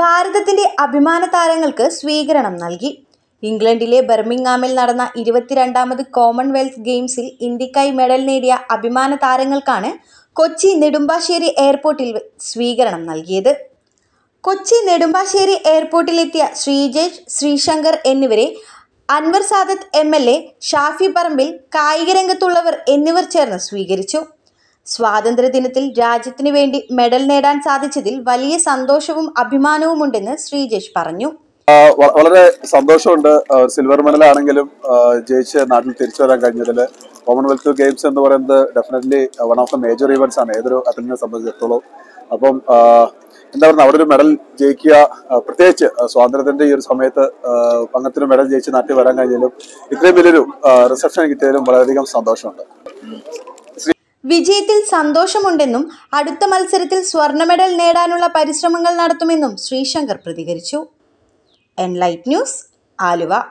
ഭാരതത്തിന്റെ അഭിമാന താരങ്ങൾക്ക് സ്വീകരണം നൽകി ഇംഗ്ലണ്ടിലെ ബർമിംഗാമിൽ നടന്ന ഇരുപത്തിരണ്ടാമത് കോമൺവെൽത്ത് ഗെയിംസിൽ ഇന്ത്യക്കായി മെഡൽ നേടിയ അഭിമാന താരങ്ങൾക്കാണ് കൊച്ചി നെടുമ്പാശ്ശേരി എയർപോർട്ടിൽ സ്വീകരണം നൽകിയത് കൊച്ചി നെടുമ്പാശ്ശേരി എയർപോർട്ടിലെത്തിയ ശ്രീജേഷ് ശ്രീശങ്കർ എന്നിവരെ Anwar Sadath M L A Shafi Parambil കായികരംഗത്തുള്ളവർ എന്നിവർ ചേർന്ന് സ്വീകരിച്ചു സ്വാതന്ത്ര്യദിനത്തിൽ രാജ്യത്തിനു വേണ്ടി മെഡൽ നേടാൻ സാധിച്ചതിൽ വലിയ സന്തോഷവും അഭിമാനവും ഉണ്ടെന്ന് ശ്രീജേഷ് പറഞ്ഞു വളരെ സന്തോഷമുണ്ട് സിൽവർ മെഡൽ ആണെങ്കിലും ജയിച്ച് നാട്ടിൽ തിരിച്ചു വരാൻ കഴിഞ്ഞതിൽ കോമൺവെൽത്ത് ഗെയിംസ് എന്ന് പറയുന്നത് definitely one of the major events ആണ് ഏതൊരു അത്ലറ്റിനെ സംബന്ധിച്ചിടത്തോളം അപ്പം എന്താ പറയുക അവിടെ ഒരു മെഡൽ ജയിക്കുക പ്രത്യേകിച്ച് സ്വാതന്ത്ര്യത്തിന്റെ ഈ ഒരു സമയത്ത് അങ്ങനത്തെ മെഡൽ ജയിച്ച് നാട്ടിൽ വരാൻ കഴിഞ്ഞാലും ഇത്രയും വലിയൊരു റിസപ്ഷൻ കിട്ടിയാലും വളരെയധികം സന്തോഷമുണ്ട് വിജയത്തിൽ സന്തോഷമുണ്ടെന്നും അടുത്ത മത്സരത്തിൽ സ്വർണ്ണ മെഡൽ നേടാനുള്ള പരിശ്രമങ്ങൾ നടത്തുമെന്നും ശ്രീശങ്കർ പ്രതികരിച്ചു എൻലൈറ്റ് ന്യൂസ് ആലുവ